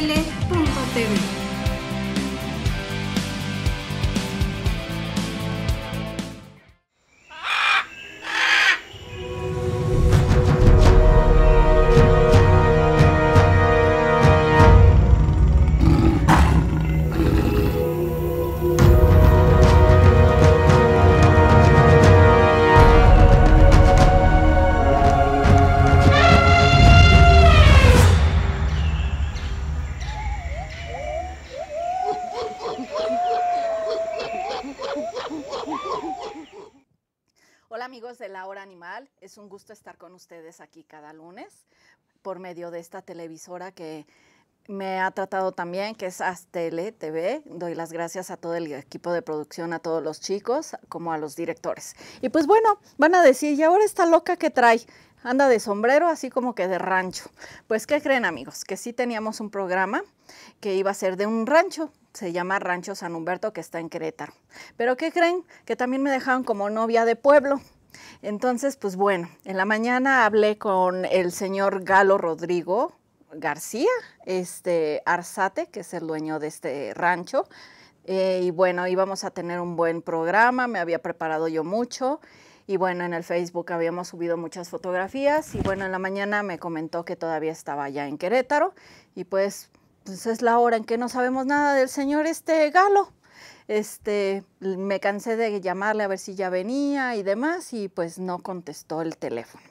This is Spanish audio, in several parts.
tele.tv. Es un gusto estar con ustedes aquí cada lunes por medio de esta televisora que me ha tratado también, que es Astele TV. Doy las gracias a todo el equipo de producción, a todos los chicos, como a los directores. Y pues bueno, van a decir, ¿y ahora esta loca que trae? Anda de sombrero, así como que de rancho. Pues, ¿qué creen amigos? Que sí teníamos un programa que iba a ser de un rancho. Se llama Rancho San Humberto, que está en Querétaro. Pero, ¿qué creen? Que también me dejaron como novia de pueblo. Entonces, pues bueno, en la mañana hablé con el señor Galo Rodrigo García, este Arzate, que es el dueño de este rancho. Eh, y bueno, íbamos a tener un buen programa, me había preparado yo mucho. Y bueno, en el Facebook habíamos subido muchas fotografías y bueno, en la mañana me comentó que todavía estaba allá en Querétaro y pues, pues es la hora en que no sabemos nada del señor este Galo. Este, me cansé de llamarle a ver si ya venía y demás y pues no contestó el teléfono.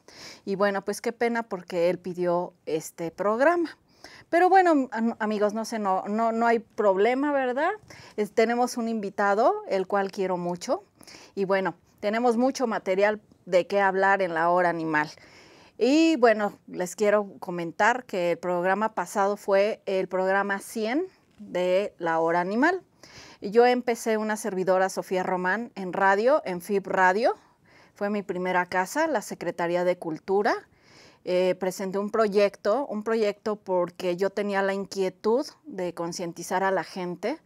Y bueno, pues qué pena porque él pidió este programa. Pero bueno, amigos, no sé, no, no, hay problema, ¿verdad? tenemos un invitado, el cual quiero mucho. Y bueno, tenemos mucho material de qué hablar en la hora animal. Y bueno, les quiero comentar que el programa pasado fue el programa 100 de la hora animal. Yo empecé una servidora Sofía Román en radio, en FIB Radio. Fue mi primera casa, la Secretaría de Cultura. Eh, presenté un proyecto, un proyecto porque yo tenía la inquietud de concientizar a la gente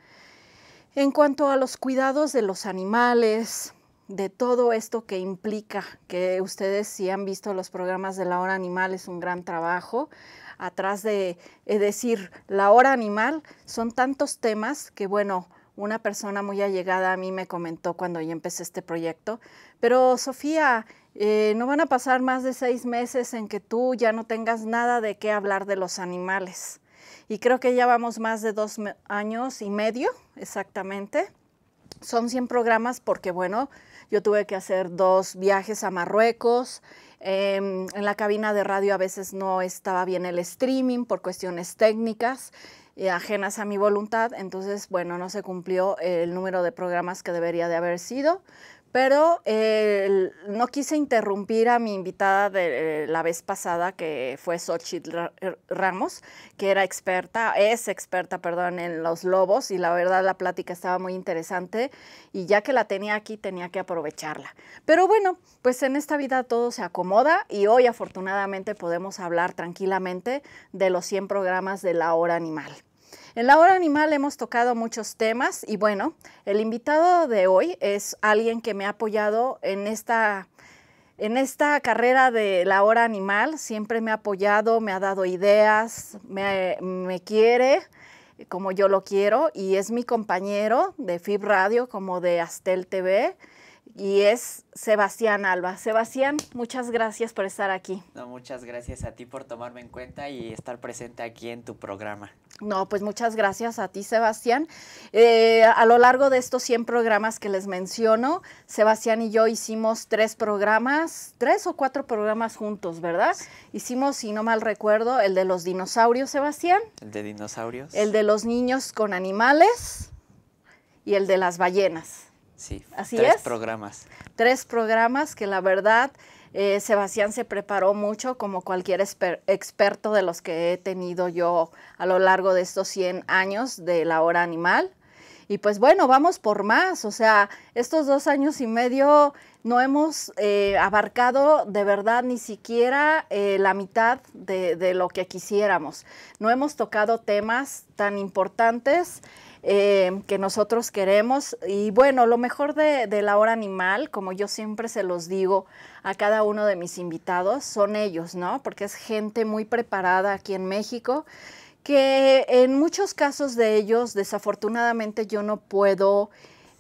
en cuanto a los cuidados de los animales, de todo esto que implica, que ustedes si han visto los programas de la hora animal es un gran trabajo. Atrás de, decir, la hora animal son tantos temas que, bueno, una persona muy allegada a mí me comentó cuando yo empecé este proyecto, pero Sofía, eh, no van a pasar más de seis meses en que tú ya no tengas nada de qué hablar de los animales. Y creo que ya vamos más de dos años y medio, exactamente. Son 100 programas porque, bueno, yo tuve que hacer dos viajes a Marruecos. Em, en la cabina de radio a veces no estaba bien el streaming por cuestiones técnicas. Eh, ajenas a mi voluntad, entonces, bueno, no se cumplió el número de programas que debería de haber sido, pero eh, no quise interrumpir a mi invitada de eh, la vez pasada, que fue Xochitl eh, Ramos, que era experta, es experta, perdón, en los lobos, y la verdad la plática estaba muy interesante, y ya que la tenía aquí, tenía que aprovecharla. Pero bueno, pues en esta vida todo se acomoda, y hoy afortunadamente podemos hablar tranquilamente de los 100 programas de la hora animal. En la hora animal hemos tocado muchos temas y bueno, el invitado de hoy es alguien que me ha apoyado en esta, en esta carrera de la hora animal. Siempre me ha apoyado, me ha dado ideas, me, me quiere como yo lo quiero y es mi compañero de FIB Radio como de Astel TV y es Sebastián Alba. Sebastián, muchas gracias por estar aquí. muchas gracias a ti por tomarme en cuenta y estar presente aquí en tu programa. No, pues muchas gracias a ti, Sebastián. Eh, a lo largo de estos 100 programas que les menciono, Sebastián y yo hicimos tres programas, tres o cuatro programas juntos, ¿verdad? Hicimos, si no mal recuerdo, el de los dinosaurios, Sebastián. El de dinosaurios. El de los niños con animales y el de las ballenas. Sí, Así tres programas. Tres programas que la verdad eh, Sebastián se preparó mucho como cualquier experto de los que he tenido yo a lo largo de estos 100 años de la hora animal. Y pues bueno, vamos por más. O sea, estos dos años y medio no hemos eh, abarcado de verdad ni siquiera eh, la mitad de, de lo que quisiéramos. No hemos tocado temas tan importantes. Em, que nosotros queremos. Y bueno, lo mejor de, de, la hora animal, como yo siempre se los digo a cada uno de mis invitados, son ellos, ¿no? Porque es gente muy preparada aquí en México, que en muchos casos de ellos, desafortunadamente, yo no puedo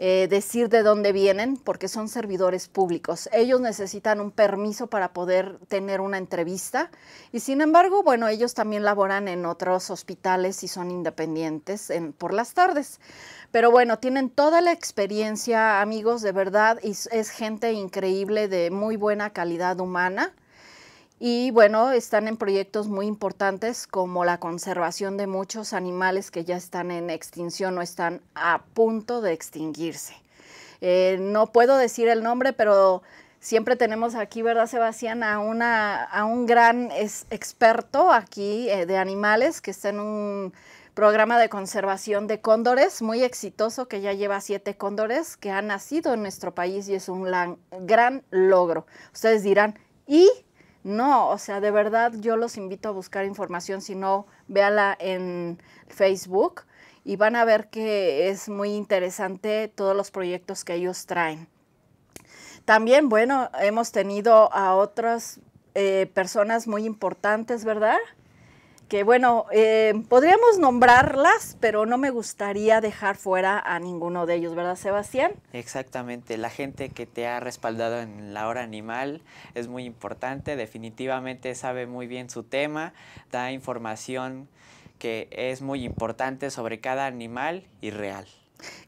eh, decir de dónde vienen porque son servidores públicos. Ellos necesitan un permiso para poder tener una entrevista y sin embargo, bueno, ellos también laboran en otros hospitales y son independientes por las tardes. Pero bueno, tienen toda la experiencia, amigos, de verdad, y es gente increíble de muy buena calidad humana y bueno, están en proyectos muy importantes como la conservación de muchos animales que ya están en extinción o están a punto de extinguirse. Eh, no puedo decir el nombre, pero siempre tenemos aquí, ¿verdad, Sebastián? A, una, a un gran experto aquí eh, de animales que está en un programa de conservación de cóndores muy exitoso que ya lleva siete cóndores que han nacido en nuestro país y es un gran logro. Ustedes dirán, ¿y? No, o sea, de verdad yo los invito a buscar información, si no, véala en Facebook y van a ver que es muy interesante todos los proyectos que ellos traen. También, bueno, hemos tenido a otras eh, personas muy importantes, ¿verdad? que bueno, eh, podríamos nombrarlas, pero no me gustaría dejar fuera a ninguno de ellos, ¿verdad, Sebastián? Exactamente, la gente que te ha respaldado en la hora animal es muy importante, definitivamente sabe muy bien su tema, da información que es muy importante sobre cada animal y real.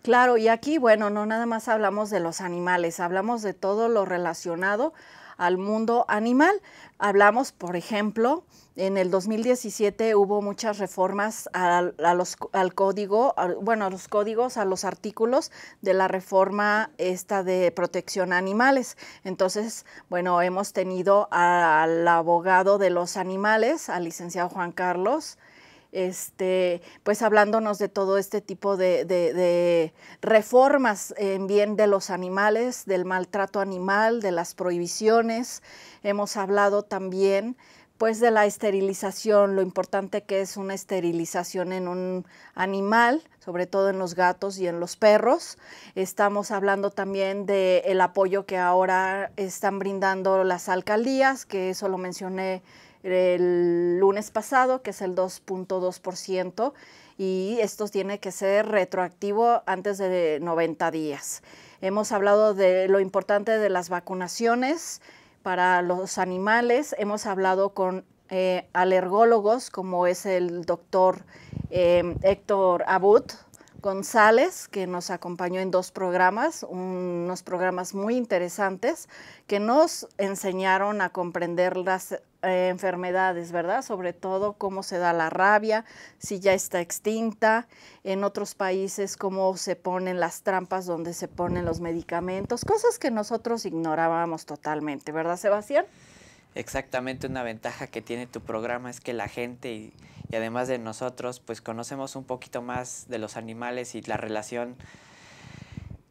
Claro, y aquí, bueno, no nada más hablamos de los animales, hablamos de todo lo relacionado al mundo animal. Hablamos, por ejemplo, en el 2017 hubo muchas reformas al, código, bueno, a los códigos, a los artículos de la reforma esta de protección a animales. Entonces, bueno, hemos tenido al abogado de los animales, al licenciado Juan Carlos este, pues hablándonos de todo este tipo de, reformas en bien de los animales, del maltrato animal, de las prohibiciones. Hemos hablado también pues de la esterilización, lo importante que es una esterilización en un animal, sobre todo en los gatos y en los perros. Estamos hablando también del el apoyo que ahora están brindando las alcaldías, que eso lo mencioné el lunes pasado, que es el 2.2%, y esto tiene que ser retroactivo antes de 90 días. Hemos hablado de lo importante de las vacunaciones para los animales, hemos hablado con eh, alergólogos como es el doctor eh, Héctor Abud, González, que nos acompañó en dos programas, unos programas muy interesantes que nos enseñaron a comprender las eh, enfermedades, ¿verdad? Sobre todo cómo se da la rabia, si ya está extinta, en otros países cómo se ponen las trampas donde se ponen los medicamentos, cosas que nosotros ignorábamos totalmente, ¿verdad, Sebastián? Exactamente una ventaja que tiene tu programa es que la gente y, además de nosotros pues conocemos un poquito más de los animales y la relación,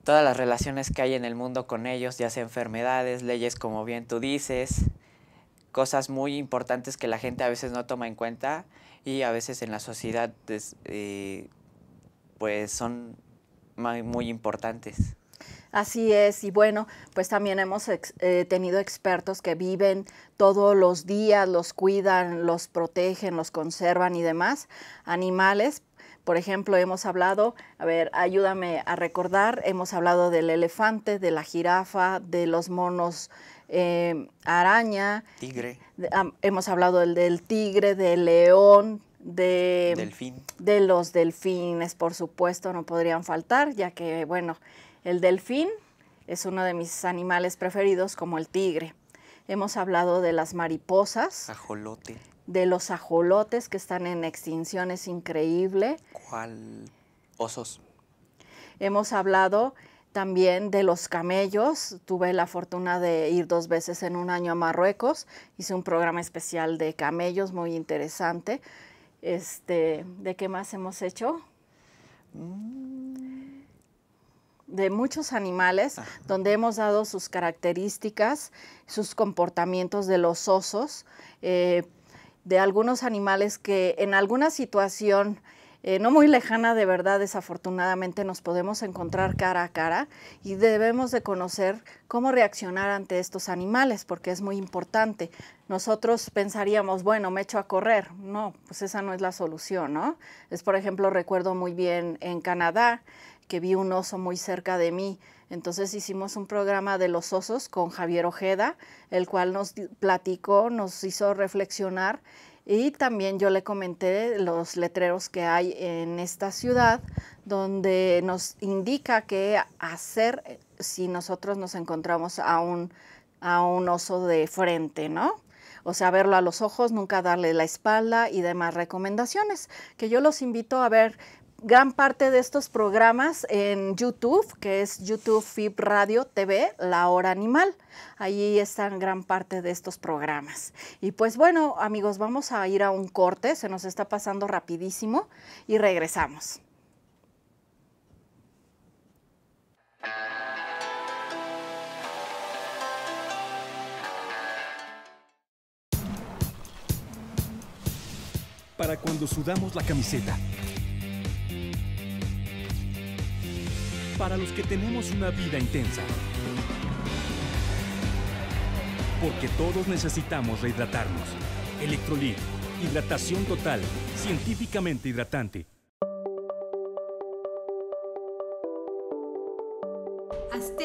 todas las relaciones que hay en el mundo con ellos, ya sea enfermedades, leyes como bien tú dices, cosas muy importantes que la gente a veces no toma en cuenta y a veces en la sociedad eh, pues, son muy importantes. Así es, y bueno, pues también hemos eh, tenido expertos que viven todos los días, los cuidan, los protegen, los conservan y demás. Animales, por ejemplo, hemos hablado, a ver, ayúdame a recordar, hemos hablado del elefante, de la jirafa, de los monos em, araña. Tigre. hemos hablado del, del tigre, del león, de, Delfín. de los delfines, por supuesto, no podrían faltar, ya que, bueno, el delfín es uno de mis animales preferidos, como el tigre. Hemos hablado de las mariposas. Ajolote. De los ajolotes que están en extinción, es increíble. ¿Cuál? Osos. Hemos hablado también de los camellos. Tuve la fortuna de ir dos veces en un año a Marruecos. Hice un programa especial de camellos muy interesante. Este, ¿De qué más hemos hecho? Mm de muchos animales, donde hemos dado sus características, sus comportamientos de los osos, eh, de algunos animales que en alguna situación eh, no muy lejana de verdad, desafortunadamente nos podemos encontrar cara a cara y debemos de conocer cómo reaccionar ante estos animales, porque es muy importante. Nosotros pensaríamos, bueno, me echo a correr. No, pues esa no es la solución, ¿no? Es, por ejemplo, recuerdo muy bien en Canadá, que vi un oso muy cerca de mí. Entonces hicimos un programa de los osos con Javier Ojeda, el cual nos platicó, nos hizo reflexionar y también yo le comenté los letreros que hay en esta ciudad, donde nos indica qué hacer eh, si nosotros nos encontramos a un, a un oso de frente, ¿no? O sea, verlo a los ojos, nunca darle la espalda y demás recomendaciones, que yo los invito a ver gran parte de estos programas en YouTube, que es YouTube FIB Radio TV, La Hora Animal. Allí están gran parte de estos programas. Y pues bueno, amigos, vamos a ir a un corte, se nos está pasando rapidísimo y regresamos. Para cuando sudamos la camiseta para los que tenemos una vida intensa. Porque todos necesitamos rehidratarnos. Electrolit, hidratación total, científicamente hidratante. Hasta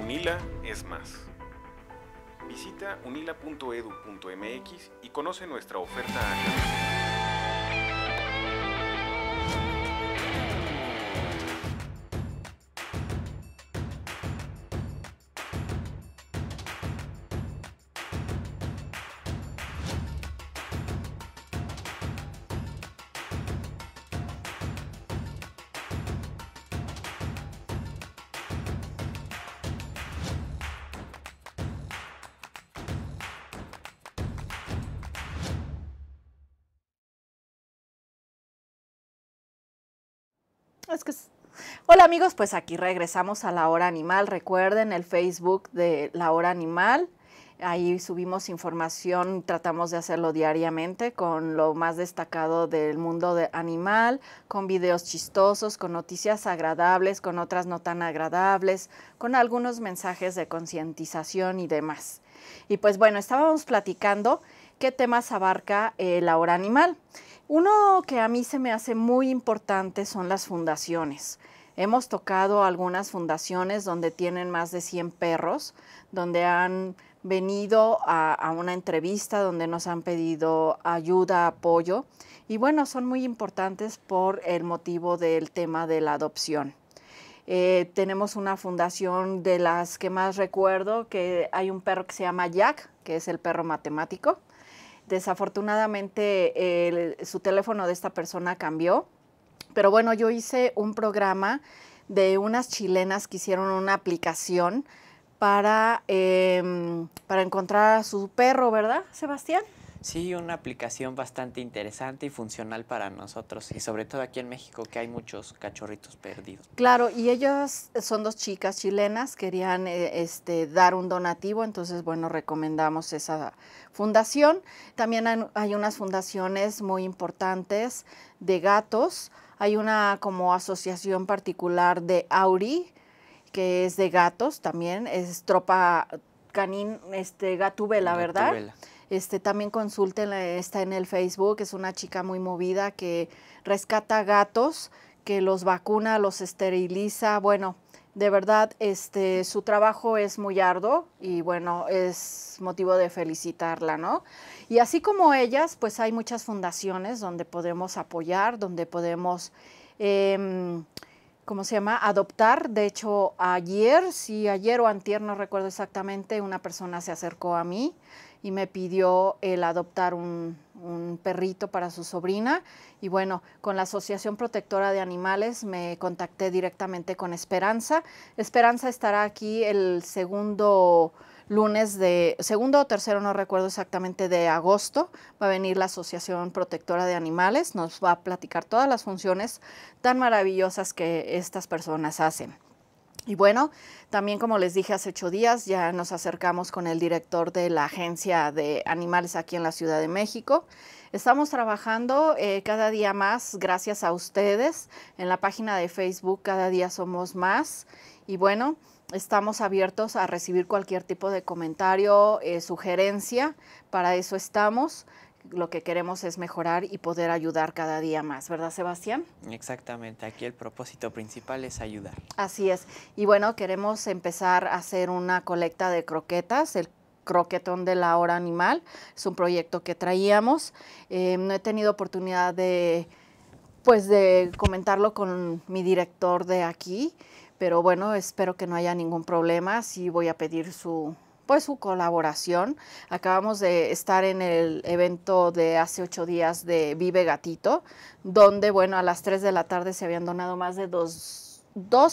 Unila es más. Visita unila.edu.mx y conoce nuestra oferta académica. amigos, pues aquí regresamos a la hora animal. Recuerden el Facebook de la hora animal. Ahí subimos información, tratamos de hacerlo diariamente con lo más destacado del mundo de animal, con videos chistosos, con noticias agradables, con otras no tan agradables, con algunos mensajes de concientización y demás. Y pues bueno, estábamos platicando qué temas abarca eh, la hora animal. Uno que a mí se me hace muy importante son las fundaciones. Hemos tocado algunas fundaciones donde tienen más de 100 perros, donde han venido a, una entrevista donde nos han pedido ayuda, apoyo y bueno, son muy importantes por el motivo del tema de la adopción. Eh, tenemos una fundación de las que más recuerdo que hay un perro que se llama Jack, que es el perro matemático. Desafortunadamente su teléfono de esta persona cambió pero bueno, yo hice un programa de unas chilenas que hicieron una aplicación em, para, encontrar a su perro, ¿verdad, Sebastián? Sí, una aplicación bastante interesante y funcional para nosotros y sobre todo aquí en México que hay muchos cachorritos perdidos. Claro, y ellas son dos chicas chilenas, querían eh, este, dar un donativo, entonces bueno, recomendamos esa fundación. También hay unas fundaciones muy importantes de gatos. Hay una como asociación particular de Auri, que es de gatos también, es tropa canín, este, gatubela, ¿verdad? Este, también consulten, está en el Facebook, es una chica muy movida que rescata gatos, que los vacuna, los esteriliza, bueno, de verdad, este, su trabajo es muy arduo y bueno, es motivo de felicitarla, ¿no? Y así como ellas, pues hay muchas fundaciones donde podemos apoyar, donde podemos, em, ¿cómo se llama?, adoptar. De hecho, ayer, sí, ayer o antier, no recuerdo exactamente, una persona se acercó a mí y me pidió el adoptar un, un perrito para su sobrina y bueno, con la Asociación Protectora de Animales me contacté directamente con Esperanza. Esperanza estará aquí el segundo lunes de, segundo o tercero, no recuerdo exactamente, de agosto, va a venir la Asociación Protectora de Animales, nos va a platicar todas las funciones tan maravillosas que estas personas hacen. Y bueno, también como les dije hace ocho días, ya nos acercamos con el director de la Agencia de Animales aquí en la Ciudad de México. Estamos trabajando eh, cada día más, gracias a ustedes. En la página de Facebook cada día somos más. Y bueno, estamos abiertos a recibir cualquier tipo de comentario, eh, sugerencia. Para eso estamos lo que queremos es mejorar y poder ayudar cada día más, ¿verdad Sebastián? Exactamente, aquí el propósito principal es ayudar. Así es, y bueno, queremos empezar a hacer una colecta de croquetas, el croquetón de la hora animal, es un proyecto que traíamos, no em, he tenido oportunidad de, pues de comentarlo con mi director de aquí, pero bueno, espero que no haya ningún problema, sí voy a pedir su pues su colaboración. Acabamos de estar en el evento de hace ocho días de Vive Gatito, donde, bueno, a las tres de la tarde se habían donado más de dos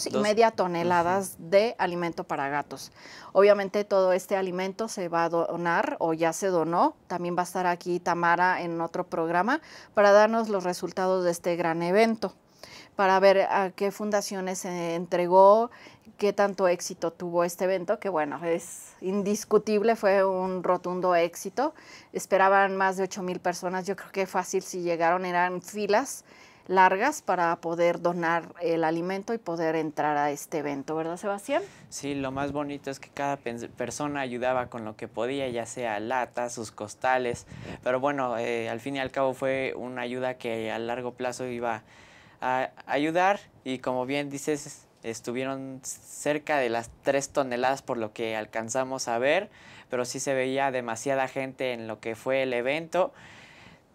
y media toneladas de alimento para gatos. Obviamente todo este alimento se va a donar o ya se donó. También va a estar aquí Tamara en otro programa para darnos los resultados de este gran evento, para ver a qué fundaciones se entregó, qué tanto éxito tuvo este evento, que bueno, es indiscutible, fue un rotundo éxito. Esperaban más de 8 mil personas, yo creo que fácil si llegaron, eran filas largas para poder donar el alimento y poder entrar a este evento, ¿verdad Sebastián? Sí, lo más bonito es que cada persona ayudaba con lo que podía, ya sea latas, sus costales, pero bueno, eh, al fin y al cabo fue una ayuda que a largo plazo iba a ayudar y como bien dices, estuvieron cerca de las 3 toneladas por lo que alcanzamos a ver, pero sí se veía demasiada gente en lo que fue el evento.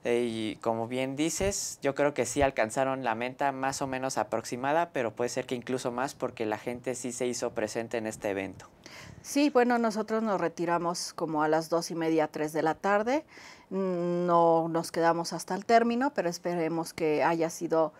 y como bien dices, yo creo que sí alcanzaron la meta más o menos aproximada, pero puede ser que incluso más porque la gente sí se hizo presente en este evento. Sí, bueno, nosotros nos retiramos como a las dos y media, tres de la tarde. Mm, no nos quedamos hasta el término, pero esperemos que haya sido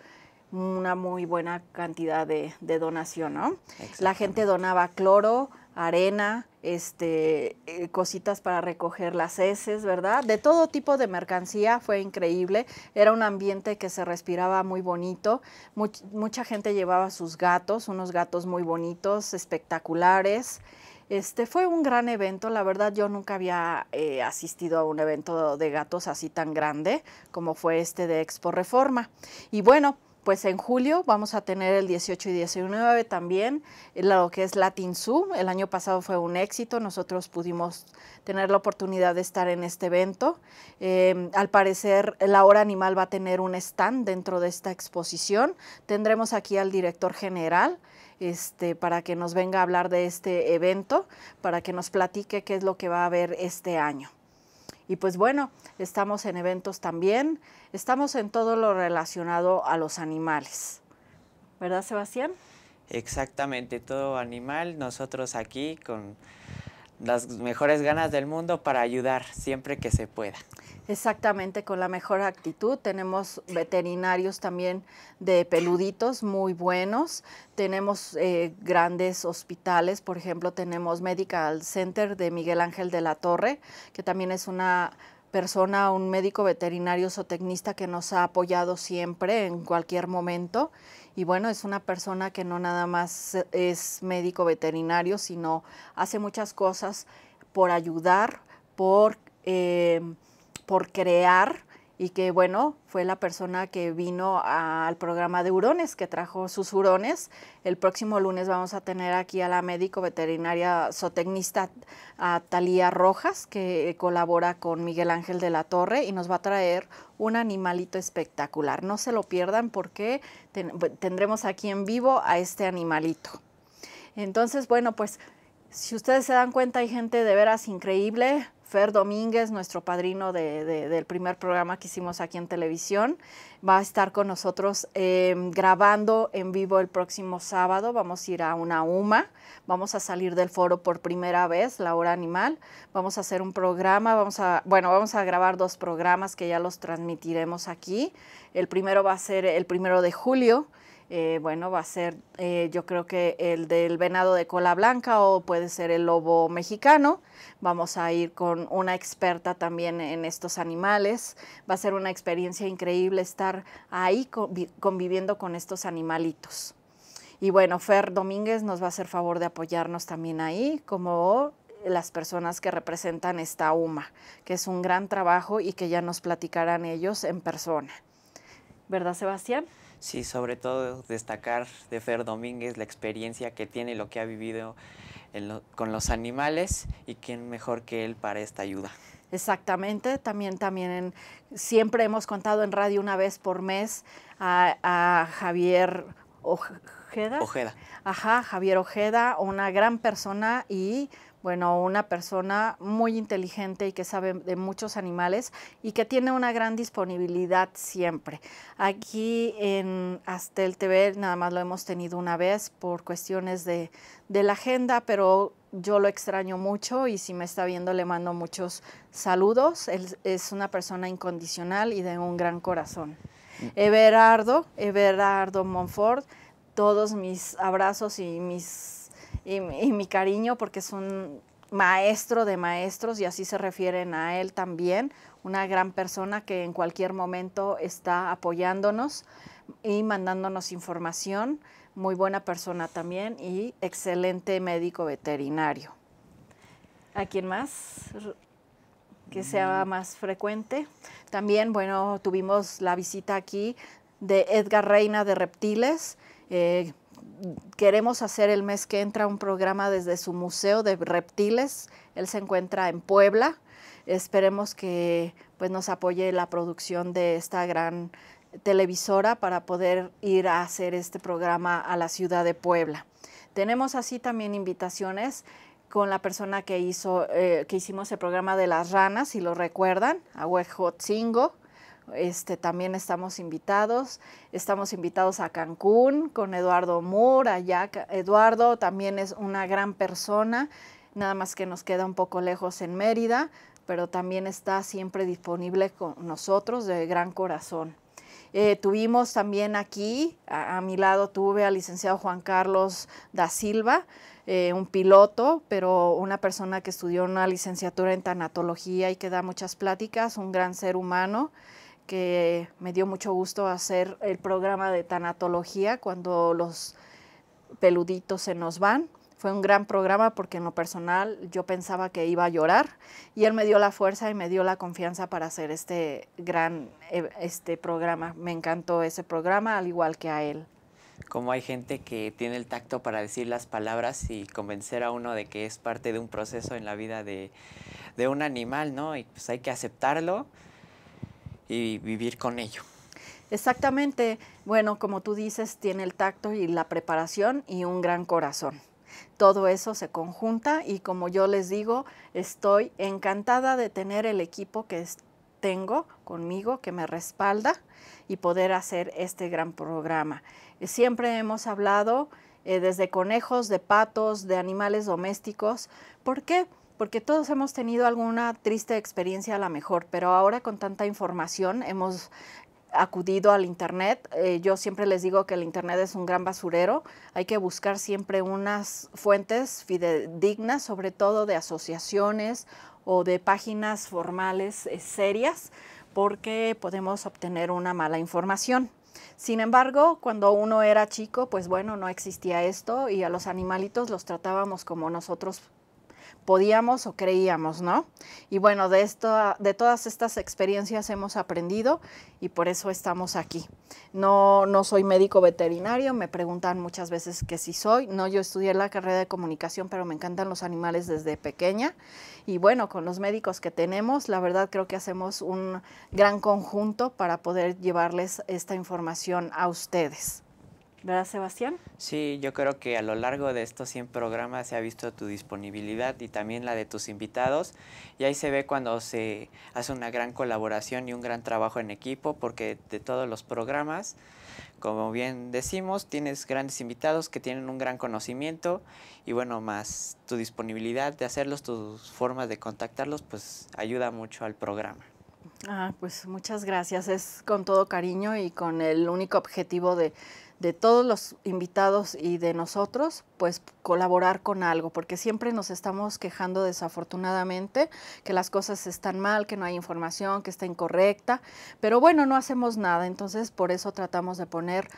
una muy buena cantidad de, donación, ¿no? La gente donaba cloro, arena, este, eh, cositas para recoger las heces, ¿verdad? De todo tipo de mercancía, fue increíble. Era un ambiente que se respiraba muy bonito. mucha gente llevaba sus gatos, unos gatos muy bonitos, espectaculares. Este, fue un gran evento, la verdad yo nunca había eh, asistido a un evento de gatos así tan grande como fue este de Expo Reforma. Y bueno, pues en julio vamos a tener el 18 y 19 también eh, lo que es Latin Zoom. El año pasado fue un éxito, nosotros pudimos tener la oportunidad de estar en este evento. Em, al parecer, la hora animal va a tener un stand dentro de esta exposición. Tendremos aquí al director general. Este, para que nos venga a hablar de este evento, para que nos platique qué es lo que va a haber este año. Y pues bueno, estamos en eventos también, estamos en todo lo relacionado a los animales. ¿Verdad, Sebastián? Exactamente, todo animal, nosotros aquí con las mejores ganas del mundo para ayudar siempre que se pueda. Exactamente, con la mejor actitud. Tenemos veterinarios también de peluditos muy buenos. Tenemos eh, grandes hospitales, por ejemplo, tenemos Medical Center de Miguel Ángel de la Torre, que también es una persona, un médico veterinario zootecnista que nos ha apoyado siempre en cualquier momento. Y bueno, es una persona que no nada más es médico veterinario, sino hace muchas cosas por ayudar, por eh, por crear y que bueno, fue la persona que vino al programa de hurones, que trajo sus hurones. El próximo lunes vamos a tener aquí a la médico veterinaria zootecnista a Talía Rojas, que colabora con Miguel Ángel de la Torre y nos va a traer un animalito espectacular. No se lo pierdan porque tendremos aquí en vivo a este animalito. Entonces, bueno, pues si ustedes se dan cuenta, hay gente de veras increíble, Fer Domínguez, nuestro padrino del primer programa que hicimos aquí en televisión, va a estar con nosotros em, grabando en vivo el próximo sábado. Vamos a ir a una UMA, vamos a salir del foro por primera vez, La Hora Animal. Vamos a hacer un programa, vamos a, bueno, vamos a grabar dos programas que ya los transmitiremos aquí. El primero va a ser el primero de julio eh, bueno, va a ser eh, yo creo que el del venado de cola blanca o puede ser el lobo mexicano. Vamos a ir con una experta también en estos animales. Va a ser una experiencia increíble estar ahí conviviendo con estos animalitos. Y bueno, Fer Domínguez nos va a hacer favor de apoyarnos también ahí, como las personas que representan esta UMA, que es un gran trabajo y que ya nos platicarán ellos en persona. ¿Verdad, Sebastián? Sí, sobre todo destacar de Fer Domínguez la experiencia que tiene, lo que ha vivido con los animales y quién mejor que él para esta ayuda. Exactamente, también, también siempre hemos contado en radio una vez por mes a, a Javier Ojeda. Ojeda. Ajá, Javier Ojeda, una gran persona y bueno, una persona muy inteligente y que sabe de muchos animales y que tiene una gran disponibilidad siempre. Aquí en Astel TV nada más lo hemos tenido una vez por cuestiones de, la agenda, pero yo lo extraño mucho y si me está viendo le mando muchos saludos. es una persona incondicional y de un gran corazón. Mm. Everardo, Everardo Monfort, todos mis abrazos y mis y, mi cariño porque es un maestro de maestros y así se refieren a él también, una gran persona que en cualquier momento está apoyándonos y mandándonos información, muy buena persona también y excelente médico veterinario. ¿A quién más? Que sea mm. más frecuente. También, bueno, tuvimos la visita aquí de Edgar Reina de Reptiles, eh, queremos hacer el mes que entra un programa desde su museo de reptiles. Él se encuentra en Puebla. Esperemos que pues, nos apoye la producción de esta gran televisora para poder ir a hacer este programa a la ciudad de Puebla. Tenemos así también invitaciones con la persona que hizo, eh, que hicimos el programa de las ranas, si lo recuerdan, a este, también estamos invitados. Estamos invitados a Cancún con Eduardo Moore, allá Eduardo también es una gran persona, nada más que nos queda un poco lejos en Mérida, pero también está siempre disponible con nosotros de gran corazón. Eh, tuvimos también aquí, a, mi lado tuve al licenciado Juan Carlos da Silva, eh, un piloto, pero una persona que estudió una licenciatura en tanatología y que da muchas pláticas, un gran ser humano que me dio mucho gusto hacer el programa de tanatología cuando los peluditos se nos van. Fue un gran programa porque en lo personal yo pensaba que iba a llorar y él me dio la fuerza y me dio la confianza para hacer este gran eh, este programa. Me encantó ese programa al igual que a él. Como hay gente que tiene el tacto para decir las palabras y convencer a uno de que es parte de un proceso en la vida de, de un animal, ¿no? Y pues hay que aceptarlo, y vivir con ello. Exactamente. Bueno, como tú dices, tiene el tacto y la preparación y un gran corazón. Todo eso se conjunta y como yo les digo, estoy encantada de tener el equipo que tengo conmigo, que me respalda y poder hacer este gran programa. Siempre hemos hablado eh, desde conejos, de patos, de animales domésticos. ¿Por qué? porque todos hemos tenido alguna triste experiencia a la mejor, pero ahora con tanta información hemos acudido al Internet. Eh, yo siempre les digo que el Internet es un gran basurero. Hay que buscar siempre unas fuentes fidedignas, sobre todo de asociaciones o de páginas formales eh, serias, porque podemos obtener una mala información. Sin embargo, cuando uno era chico, pues bueno, no existía esto y a los animalitos los tratábamos como nosotros podíamos o creíamos, ¿no? Y bueno, de, todas estas experiencias hemos aprendido y por eso estamos aquí. No, no soy médico veterinario, me preguntan muchas veces que si soy. No, yo estudié la carrera de comunicación, pero me encantan los animales desde pequeña. Y bueno, con los médicos que tenemos, la verdad creo que hacemos un gran conjunto para poder llevarles esta información a ustedes. ¿Verdad, Sebastián? Sí, yo creo que a lo largo de estos 100 programas se ha visto tu disponibilidad y también la de tus invitados. Y ahí se ve cuando se hace una gran colaboración y un gran trabajo en equipo, porque de todos los programas, como bien decimos, tienes grandes invitados que tienen un gran conocimiento y bueno, más tu disponibilidad de hacerlos, tus formas de contactarlos, pues ayuda mucho al programa. Ah, pues muchas gracias. Es con todo cariño y con el único objetivo de de todos los invitados y de nosotros, pues colaborar con algo, porque siempre nos estamos quejando desafortunadamente que las cosas están mal, que no hay información, que está incorrecta, pero bueno, no hacemos nada, entonces por eso tratamos de poner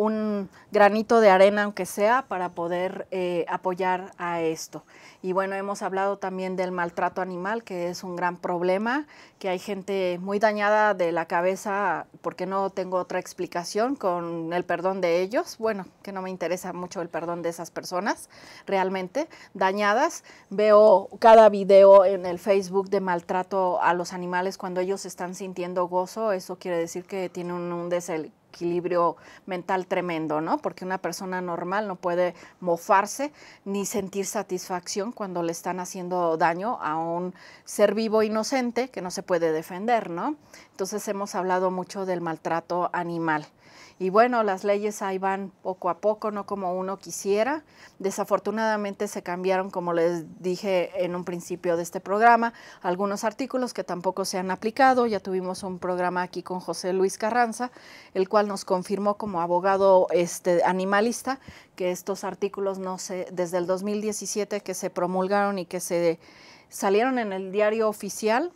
un granito de arena, aunque sea, para poder eh, apoyar a esto. Y bueno, hemos hablado también del maltrato animal, que es un gran problema, que hay gente muy dañada de la cabeza, porque no tengo otra explicación, con el perdón de ellos. Bueno, que no me interesa mucho el perdón de esas personas, realmente, dañadas. Veo cada video en el Facebook de maltrato a los animales cuando ellos están sintiendo gozo, eso quiere decir que tienen un, un deseo equilibrio mental tremendo, ¿no? Porque una persona normal no puede mofarse ni sentir satisfacción cuando le están haciendo daño a un ser vivo inocente que no se puede defender, ¿no? Entonces hemos hablado mucho del maltrato animal. Y bueno, las leyes ahí van poco a poco, no como uno quisiera. Desafortunadamente se cambiaron, como les dije en un principio de este programa, algunos artículos que tampoco se han aplicado. Ya tuvimos un programa aquí con José Luis Carranza, el cual nos confirmó como abogado este, animalista que estos artículos no se, desde el 2017 que se promulgaron y que se salieron en el diario oficial,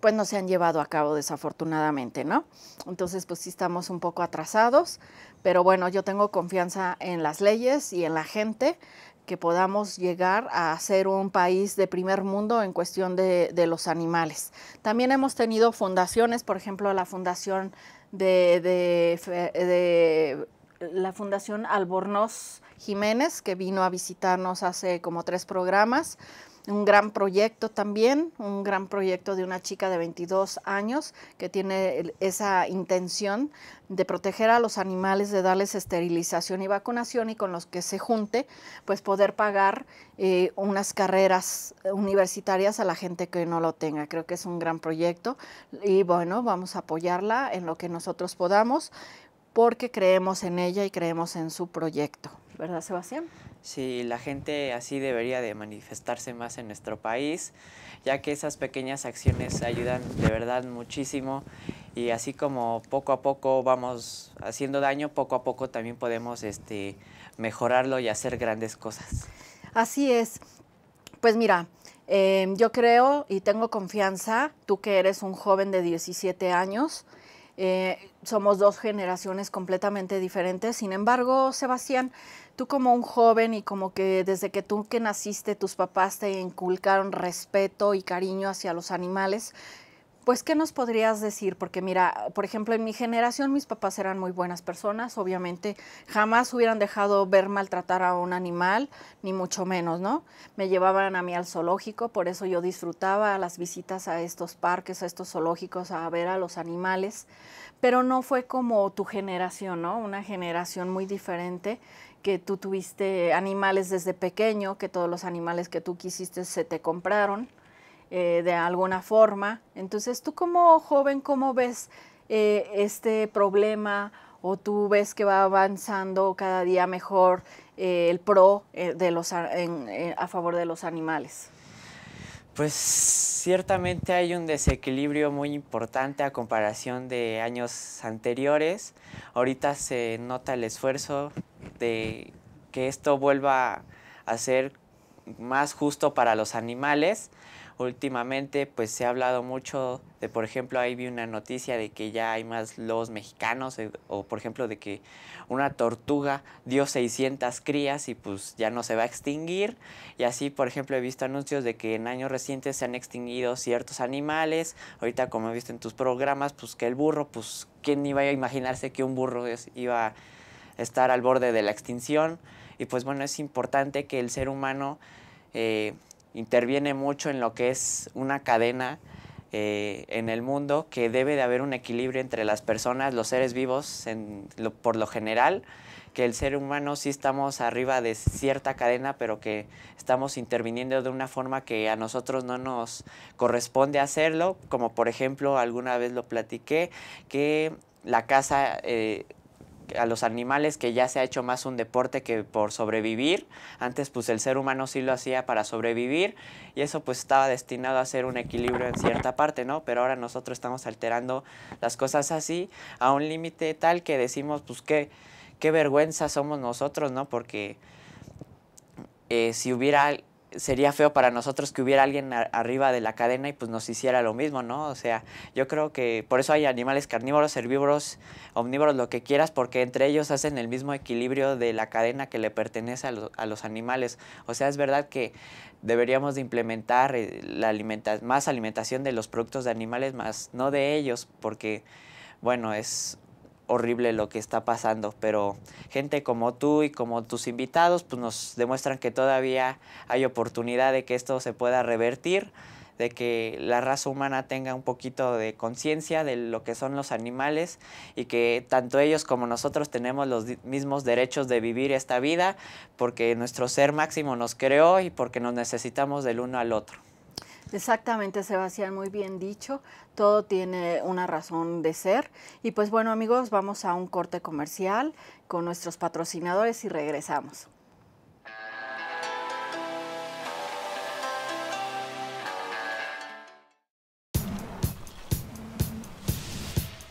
pues no se han llevado a cabo desafortunadamente, ¿no? Entonces, pues sí estamos un poco atrasados, pero bueno, yo tengo confianza en las leyes y en la gente que podamos llegar a ser un país de primer mundo en cuestión de, los animales. También hemos tenido fundaciones, por ejemplo, la fundación de la Fundación Albornoz Jiménez, que vino a visitarnos hace como tres programas un gran proyecto también, un gran proyecto de una chica de 22 años que tiene esa intención de proteger a los animales, de darles esterilización y vacunación y con los que se junte, pues poder pagar eh, unas carreras universitarias a la gente que no lo tenga. Creo que es un gran proyecto y bueno, vamos a apoyarla en lo que nosotros podamos porque creemos en ella y creemos en su proyecto. ¿verdad, Sebastián? Sí, la gente así debería de manifestarse más en nuestro país, ya que esas pequeñas acciones ayudan de verdad muchísimo y así como poco a poco vamos haciendo daño, poco a poco también podemos este, mejorarlo y hacer grandes cosas. Así es. Pues mira, eh, yo creo y tengo confianza, tú que eres un joven de 17 años, eh, somos dos generaciones completamente diferentes. Sin embargo, Sebastián, tú como un joven y como que desde que tú que naciste tus papás te inculcaron respeto y cariño hacia los animales, pues, ¿qué nos podrías decir? Porque mira, por ejemplo, en mi generación mis papás eran muy buenas personas, obviamente jamás hubieran dejado ver maltratar a un animal, ni mucho menos, ¿no? Me llevaban a mí al zoológico, por eso yo disfrutaba las visitas a estos parques, a estos zoológicos, a ver a los animales, pero no fue como tu generación, ¿no? Una generación muy diferente que tú tuviste animales desde pequeño, que todos los animales que tú quisiste se te compraron eh, de alguna forma. Entonces, tú como joven, ¿cómo ves eh, este problema o tú ves que va avanzando cada día mejor eh, el pro a favor de los animales? Pues ciertamente hay un desequilibrio muy importante a comparación de años anteriores. Ahorita se nota el esfuerzo de que esto vuelva a ser más justo para los animales, últimamente pues se ha hablado mucho de, por ejemplo, ahí vi una noticia de que ya hay más lobos mexicanos eh, o, por ejemplo, de que una tortuga dio 600 crías y pues ya no se va a extinguir. Y así, por ejemplo, he visto anuncios de que en años recientes se han extinguido ciertos animales. Ahorita, como he visto en tus programas, pues que el burro, pues, ¿quién iba a imaginarse que un burro iba a estar al borde de la extinción? Y pues bueno, es importante que el ser humano... Eh, interviene mucho en lo que es una cadena eh, en el mundo que debe de haber un equilibrio entre las personas, los seres vivos, por lo general, que el ser humano sí estamos arriba de cierta cadena, pero que estamos interviniendo de una forma que a nosotros no nos corresponde hacerlo, como por ejemplo alguna vez lo platiqué, que la casa... Eh, a los animales que ya se ha hecho más un deporte que por sobrevivir. Antes pues el ser humano sí lo hacía para sobrevivir y eso pues estaba destinado a ser un equilibrio en cierta parte, ¿no? Pero ahora nosotros estamos alterando las cosas así a un límite tal que decimos pues qué, qué vergüenza somos nosotros, ¿no? Porque eh, si hubiera sería feo para nosotros que hubiera alguien arriba de la cadena y pues nos hiciera lo mismo, ¿no? O sea, yo creo que por eso hay animales carnívoros, herbívoros, omnívoros, lo que quieras, porque entre ellos hacen el mismo equilibrio de la cadena que le pertenece a, los animales. O sea, es verdad que deberíamos de implementar eh, la más alimentación de los productos de animales, más no de ellos, porque, bueno, es horrible lo que está pasando, pero gente como tú y como tus invitados pues, nos demuestran que todavía hay oportunidad de que esto se pueda revertir, de que la raza humana tenga un poquito de conciencia de lo que son los animales y que tanto ellos como nosotros tenemos los mismos derechos de vivir esta vida porque nuestro ser máximo nos creó y porque nos necesitamos del uno al otro. Exactamente, Sebastián, muy bien dicho. Todo tiene una razón de ser. Y pues bueno, amigos, vamos a un corte comercial con nuestros patrocinadores y regresamos.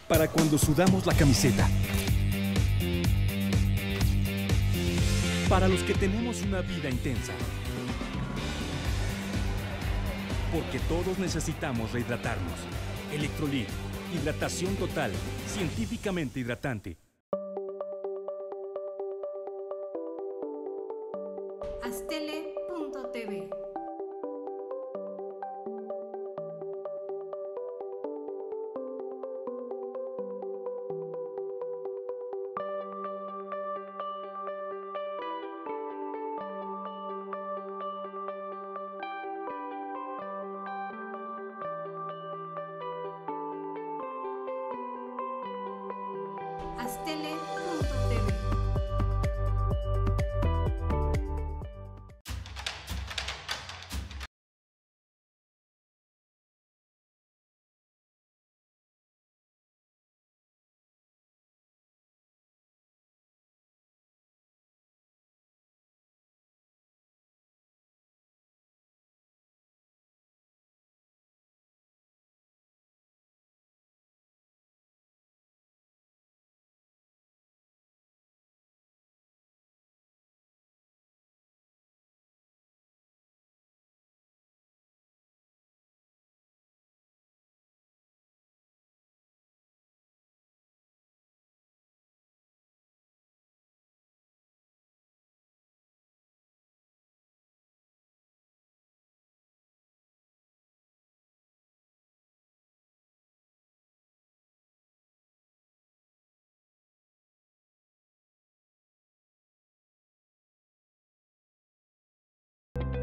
Para cuando sudamos la camiseta. Para los que tenemos una vida intensa porque todos necesitamos rehidratarnos. Electrolit, hidratación total, científicamente hidratante. hastele.com. Thank you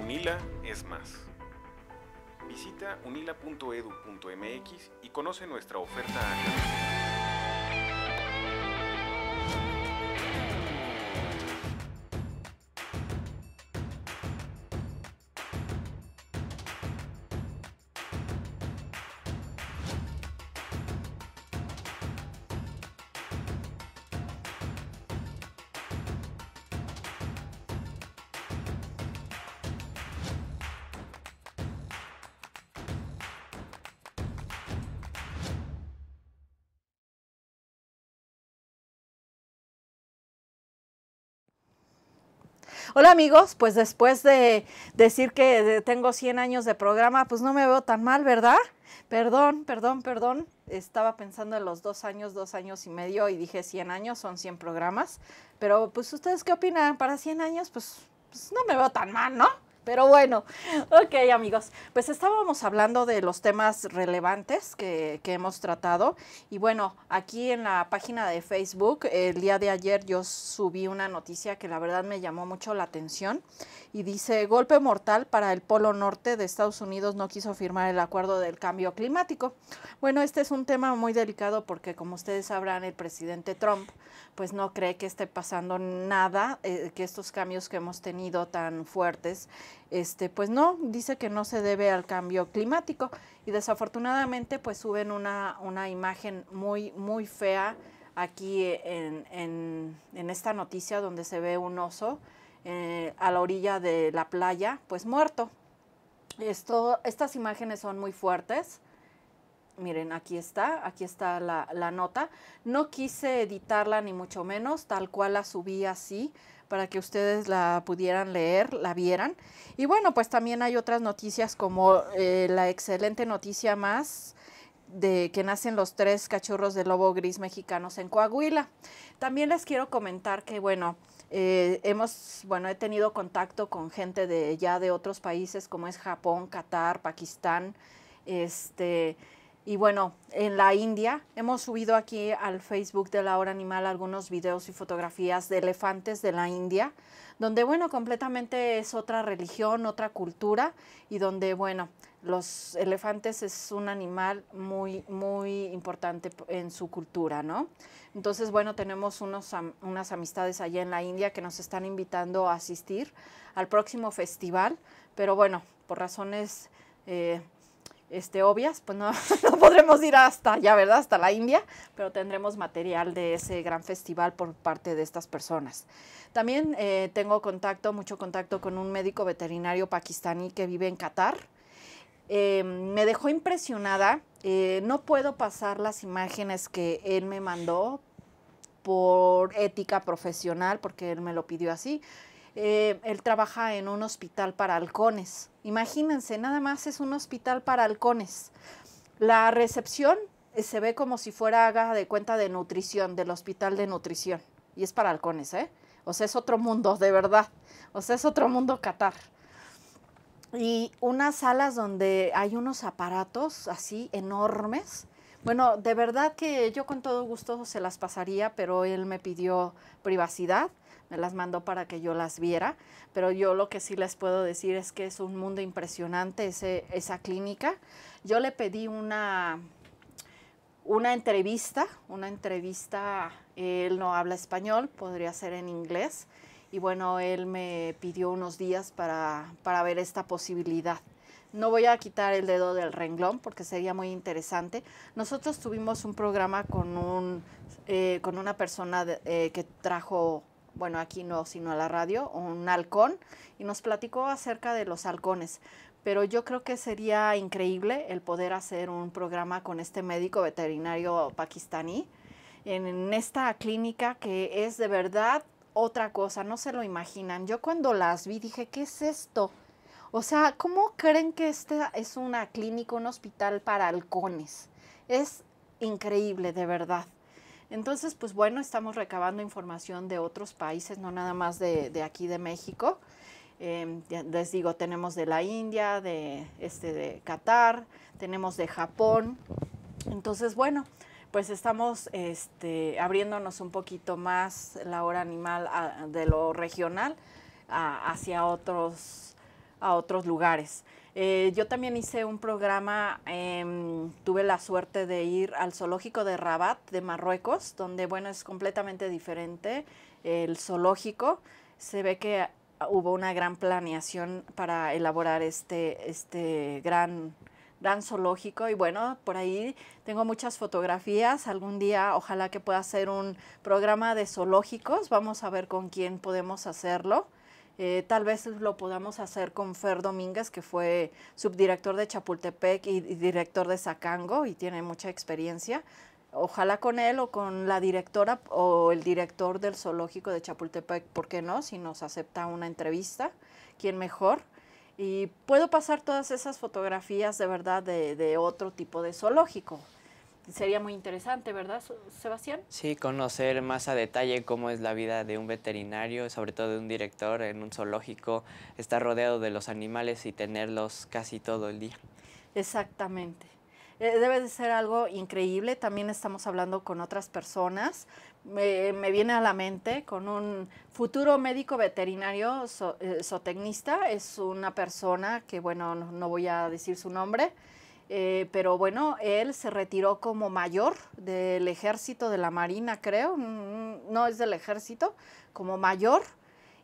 Unila es más. Visita unila.edu.mx y conoce nuestra oferta académica. Hola amigos, pues después de decir que tengo 100 años de programa, pues no me veo tan mal, ¿verdad? Perdón, perdón, perdón. Estaba pensando en los dos años, dos años y medio y dije 100 años, son 100 programas. Pero pues ustedes qué opinan, para 100 años pues, pues no me veo tan mal, ¿no? Pero bueno, ok amigos, pues estábamos hablando de los temas relevantes que, hemos tratado y bueno, aquí en la página de Facebook el día de ayer yo subí una noticia que la verdad me llamó mucho la atención y dice golpe mortal para el Polo Norte de Estados Unidos no quiso firmar el acuerdo del cambio climático. Bueno, este es un tema muy delicado porque como ustedes sabrán el presidente Trump pues no cree que esté pasando nada, eh, que estos cambios que hemos tenido tan fuertes este, pues no, dice que no se debe al cambio climático y desafortunadamente pues suben una, imagen muy, muy fea aquí en, en, esta noticia donde se ve un oso eh, a la orilla de la playa, pues muerto. estas imágenes son muy fuertes. Miren, aquí está, aquí está la nota. No quise editarla ni mucho menos, tal cual la subí así para que ustedes la pudieran leer, la vieran. Y bueno, pues también hay otras noticias como eh, la excelente noticia más de que nacen los tres cachorros de lobo gris mexicanos en Coahuila. También les quiero comentar que, bueno, eh, hemos, bueno, he tenido contacto con gente de ya de otros países como es Japón, Qatar, Pakistán, este, y bueno, en la India hemos subido aquí al Facebook de la hora animal algunos videos y fotografías de elefantes de la India, donde bueno, completamente es otra religión, otra cultura y donde bueno, los elefantes es un animal muy, muy importante en su cultura, ¿no? Entonces, bueno, tenemos unos, unas amistades allá en la India que nos están invitando a asistir al próximo festival, pero bueno, por razones... Eh, este, obvias, pues no, no podremos ir hasta allá, ¿verdad? Hasta la India, pero tendremos material de ese gran festival por parte de estas personas. También eh, tengo contacto, mucho contacto con un médico veterinario pakistaní que vive en Qatar. Em, me dejó impresionada, eh, no puedo pasar las imágenes que él me mandó por ética profesional, porque él me lo pidió así. Eh, él trabaja en un hospital para halcones. Imagínense, nada más es un hospital para halcones. La recepción eh, se ve como si fuera, haga de cuenta, de nutrición, del hospital de nutrición. Y es para halcones, ¿eh? O sea, es otro mundo, de verdad. O sea, es otro mundo Qatar. Y unas salas donde hay unos aparatos así enormes. Bueno, de verdad que yo con todo gusto se las pasaría, pero él me pidió privacidad me las mandó para que yo las viera, pero yo lo que sí les puedo decir es que es un mundo impresionante esa clínica. Yo le pedí una, una entrevista, una entrevista, él no habla español, podría ser en inglés, y bueno, él me pidió unos días para, para ver esta posibilidad. No voy a quitar el dedo del renglón porque sería muy interesante. Nosotros tuvimos un programa con, un, eh, con una persona eh, que trajo bueno, aquí no, sino a la radio, un halcón, y nos platicó acerca de los halcones. Pero yo creo que sería increíble el poder hacer un programa con este médico veterinario pakistaní en, esta clínica que es de verdad otra cosa, no se lo imaginan. Yo cuando las vi dije, ¿qué es esto? O sea, ¿cómo creen que esta es una clínica, un hospital para halcones? Es increíble, de verdad. Entonces, pues bueno, estamos recabando información de otros países, no nada más de, aquí de México. Em, les digo, tenemos de la India, de, este, de Qatar, tenemos de Japón. Entonces, bueno, pues estamos este, abriéndonos un poquito más la hora animal de lo regional hacia a otros lugares. Eh, yo también hice un programa, em, tuve la suerte de ir al zoológico de Rabat, de Marruecos, donde, bueno, es completamente diferente el zoológico. Se ve que ah, hubo una gran planeación para elaborar este, este gran gran zoológico y bueno, por ahí tengo muchas fotografías. Algún día ojalá que pueda hacer un programa de zoológicos. Vamos a ver con quién podemos hacerlo. Eh, tal vez lo podamos hacer con Fer Domínguez, que fue subdirector de Chapultepec y, director de Zacango y tiene mucha experiencia. Ojalá con él o con la directora o el director del zoológico de Chapultepec, ¿por qué no? Si nos acepta una entrevista, ¿quién mejor? Y puedo pasar todas esas fotografías de verdad de otro tipo de zoológico, sería muy interesante, ¿verdad, Sebastián? Sí, conocer más a detalle cómo es la vida de un veterinario, sobre todo de un director en un zoológico, estar rodeado de los animales y tenerlos casi todo el día. Exactamente. Eh, debe de ser algo increíble. También estamos hablando con otras personas. Me, viene a la mente con un futuro médico veterinario eh, zootecnista. Es una persona que, bueno, no voy a decir su nombre, eh, pero bueno, él se retiró como mayor del ejército de la Marina, creo, mm, mm, no es del ejército, como mayor,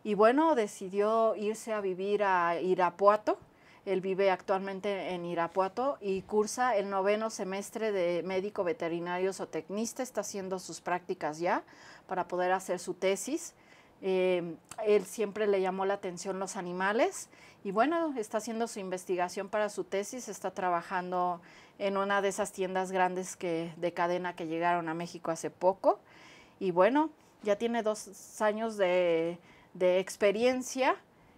y bueno, decidió irse a vivir a Irapuato. Él vive actualmente en Irapuato y cursa el noveno semestre de médico veterinario zootecnista. Está haciendo sus prácticas ya para poder hacer su tesis. Em, él siempre le llamó la atención los animales y bueno, está haciendo su investigación para su tesis, está trabajando en una de esas tiendas grandes que, de cadena que llegaron a México hace poco y bueno, ya tiene dos años de, experiencia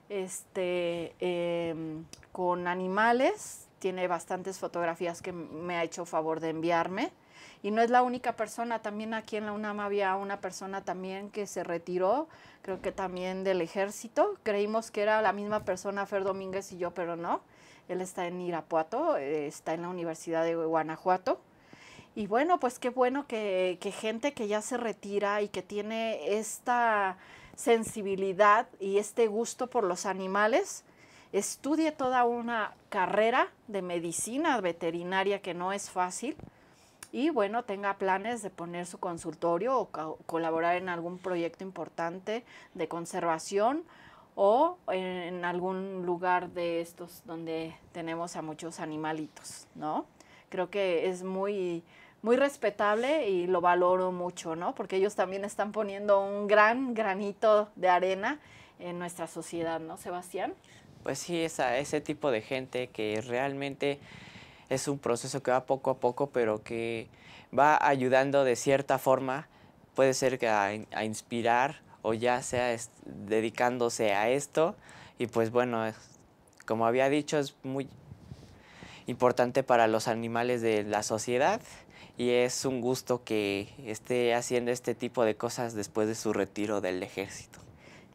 este, em, con animales, tiene bastantes fotografías que me ha hecho favor de enviarme y no es la única persona, también aquí en la UNAM había una persona también que se retiró, creo que también del ejército. Creímos que era la misma persona, Fer Domínguez y yo, pero no. Él está en Irapuato, eh, está en la Universidad de Guanajuato. Y bueno, pues qué bueno que, que, gente que ya se retira y que tiene esta sensibilidad y este gusto por los animales, estudie toda una carrera de medicina veterinaria que no es fácil y bueno, tenga planes de poner su consultorio o colaborar en algún proyecto importante de conservación o en algún lugar de estos donde tenemos a muchos animalitos, ¿no? Creo que es muy muy respetable y lo valoro mucho, ¿no? Porque ellos también están poniendo un gran granito de arena en nuestra sociedad, ¿no, Sebastián? Pues sí, ese tipo de gente que realmente es un proceso que va poco a poco, pero que va ayudando de cierta forma, puede ser que a, inspirar o ya sea dedicándose a esto. Y pues bueno, como había dicho, es muy importante para los animales de la sociedad y es un gusto que esté haciendo este tipo de cosas después de su retiro del ejército.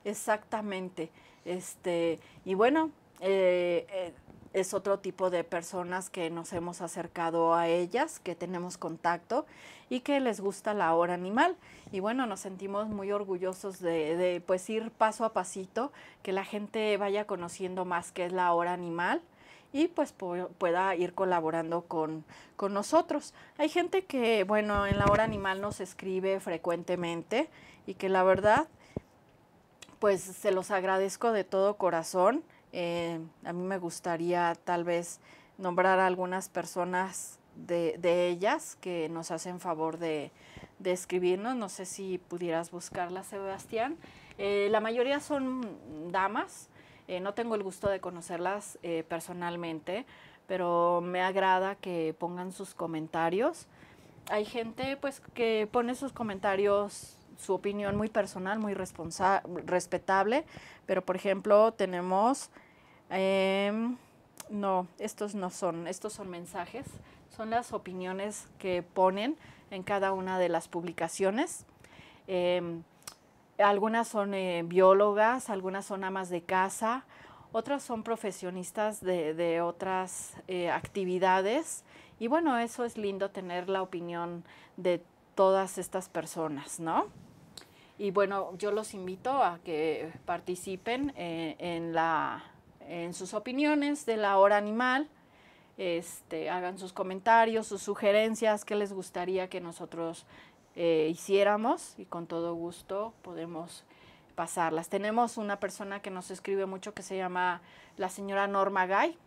Exactamente. Este, y bueno, eh, eh, es otro tipo de personas que nos hemos acercado a ellas, que tenemos contacto y que les gusta la hora animal. Y bueno, nos sentimos muy orgullosos de, pues ir paso a pasito, que la gente vaya conociendo más qué es la hora animal y pues pueda ir colaborando con, con, nosotros. Hay gente que, bueno, en la hora animal nos escribe frecuentemente y que la verdad, pues se los agradezco de todo corazón eh, a mí me gustaría tal vez nombrar a algunas personas de, ellas que nos hacen favor de, escribirnos. No sé si pudieras buscarlas, Sebastián. Eh, la mayoría son damas. Eh, no tengo el gusto de conocerlas personalmente, pero me agrada que pongan sus comentarios. Hay gente pues que pone sus comentarios su opinión muy personal, muy respetable, pero por ejemplo tenemos, em, no, estos no son, estos son mensajes, son las opiniones que ponen en cada una de las publicaciones. Em, algunas son eh, biólogas, algunas son amas de casa, otras son profesionistas de, de otras eh, actividades. Y bueno, eso es lindo tener la opinión de todas estas personas, ¿no? Y bueno, yo los invito a que participen eh, en, la, en sus opiniones de la hora animal. Este, hagan sus comentarios, sus sugerencias, qué les gustaría que nosotros eh, hiciéramos y con todo gusto podemos pasarlas. Tenemos una persona que nos escribe mucho que se llama la señora Norma Gay,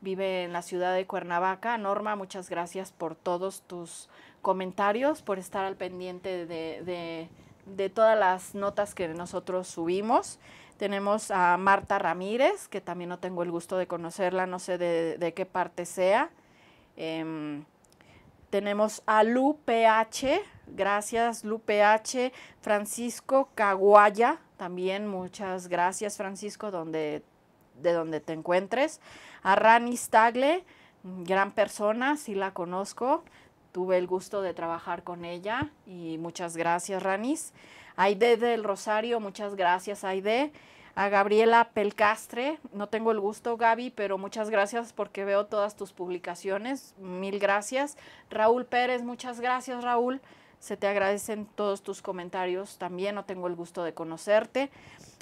vive en la ciudad de Cuernavaca. Norma, muchas gracias por todos tus comentarios, por estar al pendiente de de todas las notas que nosotros subimos. Tenemos a Marta Ramírez, que también no tengo el gusto de conocerla, no sé de, qué parte sea. Em, tenemos a Lu PH, gracias Lu PH, Francisco Caguaya, también muchas gracias Francisco, donde, de donde te encuentres. A Rani Stagle, gran persona, sí la conozco tuve el gusto de trabajar con ella y muchas gracias, Ranis. Aide del Rosario, muchas gracias, Aide. A Gabriela Pelcastre, no tengo el gusto, Gaby, pero muchas gracias porque veo todas tus publicaciones. Mil gracias. Raúl Pérez, muchas gracias, Raúl. Se te agradecen todos tus comentarios. También no tengo el gusto de conocerte.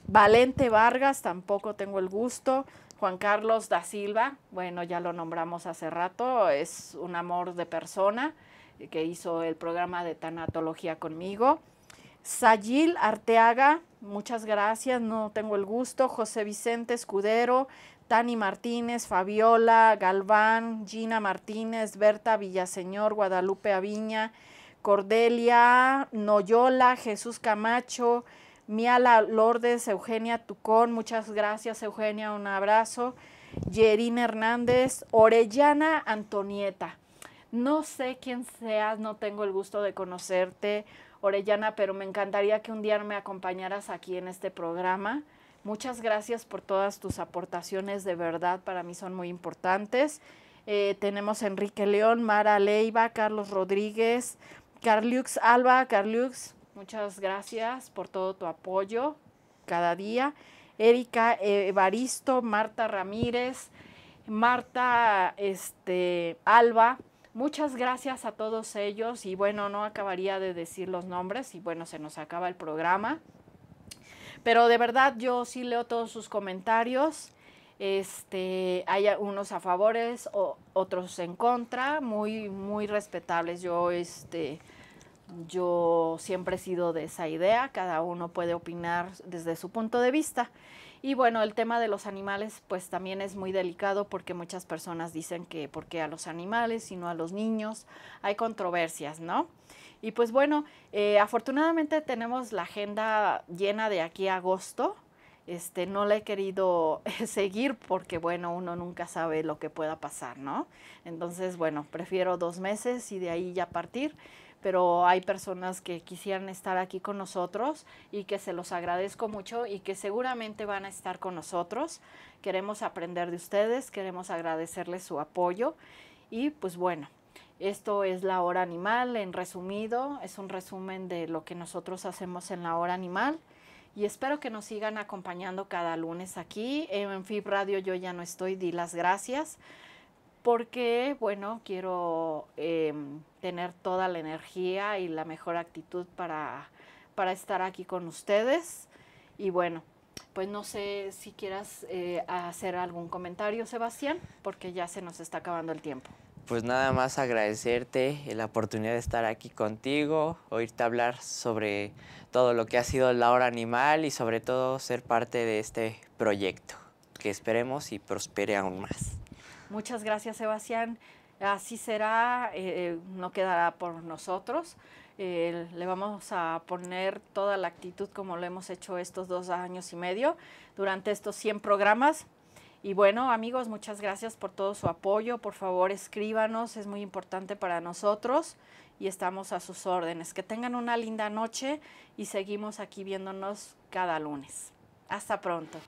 Valente Vargas, tampoco tengo el gusto. Juan Carlos da Silva, bueno, ya lo nombramos hace rato, es un amor de persona eh, que hizo el programa de tanatología conmigo. Sayil Arteaga, muchas gracias, no tengo el gusto. José Vicente Escudero, Tani Martínez, Fabiola Galván, Gina Martínez, Berta Villaseñor, Guadalupe Aviña, Cordelia Noyola, Jesús Camacho, Miala Lourdes, Eugenia Tucón, muchas gracias Eugenia, un abrazo. Yerina Hernández, Orellana Antonieta. No sé quién seas, no tengo el gusto de conocerte, Orellana, pero me encantaría que un día me acompañaras aquí en este programa. Muchas gracias por todas tus aportaciones, de verdad, para mí son muy importantes. Eh, tenemos Enrique León, Mara Leiva, Carlos Rodríguez, Carlux Alba, Carlux. Muchas gracias por todo tu apoyo cada día. Erika Evaristo, Marta Ramírez, Marta este, Alba. Muchas gracias a todos ellos y bueno, no acabaría de decir los nombres y bueno, se nos acaba el programa. Pero de verdad yo sí leo todos sus comentarios. Este, hay unos a favores, o, otros en contra, muy, muy respetables. Yo, este, yo siempre he sido de esa idea, cada uno puede opinar desde su punto de vista. Y bueno, el tema de los animales pues también es muy delicado porque muchas personas dicen que por qué a los animales y no a los niños. Hay controversias, ¿no? Y pues bueno, eh, afortunadamente tenemos la agenda llena de aquí a agosto. Este, no la he querido seguir porque, bueno, uno nunca sabe lo que pueda pasar, ¿no? Entonces, bueno, prefiero dos meses y de ahí ya partir pero hay personas que quisieran estar aquí con nosotros y que se los agradezco mucho y que seguramente van a estar con nosotros. Queremos aprender de ustedes, queremos agradecerles su apoyo y pues bueno. Esto es la hora animal en resumido, es un resumen de lo que nosotros hacemos en la hora animal y espero que nos sigan acompañando cada lunes aquí. En FIB Radio yo ya no estoy, di las gracias porque, bueno, quiero... Em, tener toda la energía y la mejor actitud para, para estar aquí con ustedes. Y bueno, pues no sé si quieras eh, hacer algún comentario, Sebastián, porque ya se nos está acabando el tiempo. Pues nada más agradecerte la oportunidad de estar aquí contigo, oírte hablar sobre todo lo que ha sido la hora animal y sobre todo ser parte de este proyecto, que esperemos y prospere aún más. Muchas gracias, Sebastián. Así será, eh, eh, no quedará por nosotros. Eh, le vamos a poner toda la actitud como lo hemos hecho estos dos años y medio durante estos 100 programas. Y bueno, amigos, muchas gracias por todo su apoyo. Por favor, escríbanos, es muy importante para nosotros y estamos a sus órdenes. Que tengan una linda noche y seguimos aquí viéndonos cada lunes. Hasta pronto.